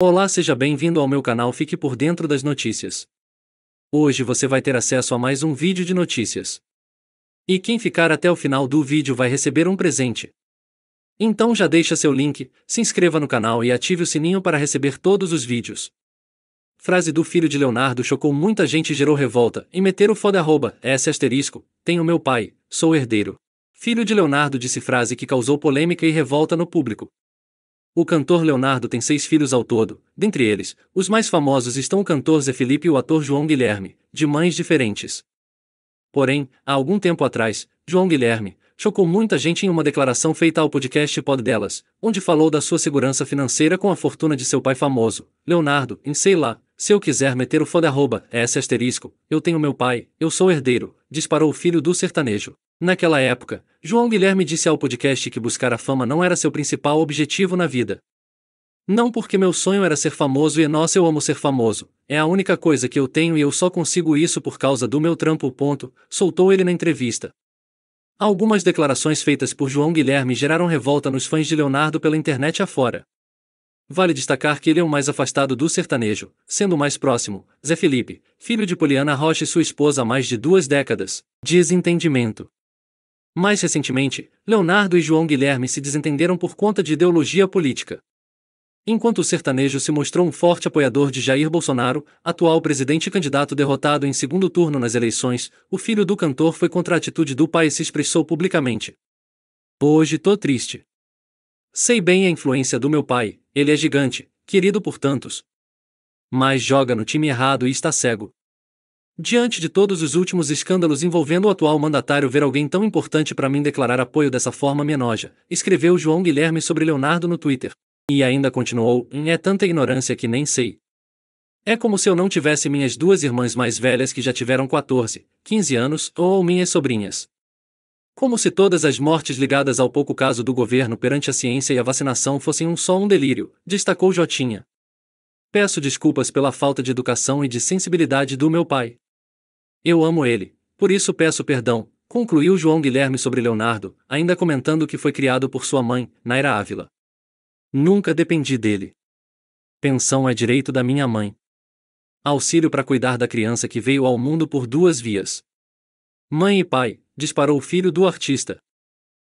Olá, seja bem-vindo ao meu canal Fique por Dentro das Notícias. Hoje você vai ter acesso a mais um vídeo de notícias. E quem ficar até o final do vídeo vai receber um presente. Então já deixa seu link, se inscreva no canal e ative o sininho para receber todos os vídeos. Frase do filho de Leonardo chocou muita gente e gerou revolta, e meter o foda arroba, S asterisco, tenho meu pai, sou herdeiro. Filho de Leonardo disse frase que causou polêmica e revolta no público. O cantor Leonardo tem seis filhos ao todo, dentre eles, os mais famosos estão o cantor Zé Felipe e o ator João Guilherme, de mães diferentes. Porém, há algum tempo atrás, João Guilherme chocou muita gente em uma declaração feita ao podcast Pod Delas, onde falou da sua segurança financeira com a fortuna de seu pai famoso, Leonardo, em sei lá, se eu quiser meter o foda arroba, é esse asterisco, eu tenho meu pai, eu sou herdeiro, disparou o filho do sertanejo. Naquela época, João Guilherme disse ao podcast que buscar a fama não era seu principal objetivo na vida. Não porque meu sonho era ser famoso e nossa eu amo ser famoso, é a única coisa que eu tenho e eu só consigo isso por causa do meu trampo. Ponto, soltou ele na entrevista. Algumas declarações feitas por João Guilherme geraram revolta nos fãs de Leonardo pela internet afora. Vale destacar que ele é o mais afastado do sertanejo, sendo o mais próximo, Zé Felipe, filho de Poliana Rocha e sua esposa há mais de duas décadas. Desentendimento. Mais recentemente, Leonardo e João Guilherme se desentenderam por conta de ideologia política. Enquanto o sertanejo se mostrou um forte apoiador de Jair Bolsonaro, atual presidente candidato derrotado em segundo turno nas eleições, o filho do cantor foi contra a atitude do pai e se expressou publicamente. Hoje tô triste. Sei bem a influência do meu pai, ele é gigante, querido por tantos. Mas joga no time errado e está cego. Diante de todos os últimos escândalos envolvendo o atual mandatário, ver alguém tão importante para mim declarar apoio dessa forma me enoja, escreveu João Guilherme sobre Leonardo no Twitter. E ainda continuou: hum, É tanta ignorância que nem sei. É como se eu não tivesse minhas duas irmãs mais velhas que já tiveram 14, 15 anos, ou minhas sobrinhas. Como se todas as mortes ligadas ao pouco caso do governo perante a ciência e a vacinação fossem um só um delírio, destacou Jotinha. Peço desculpas pela falta de educação e de sensibilidade do meu pai. Eu amo ele, por isso peço perdão, concluiu João Guilherme sobre Leonardo, ainda comentando que foi criado por sua mãe, Naira Ávila. Nunca dependi dele. Pensão é direito da minha mãe. Auxílio para cuidar da criança que veio ao mundo por duas vias. Mãe e pai, disparou o filho do artista.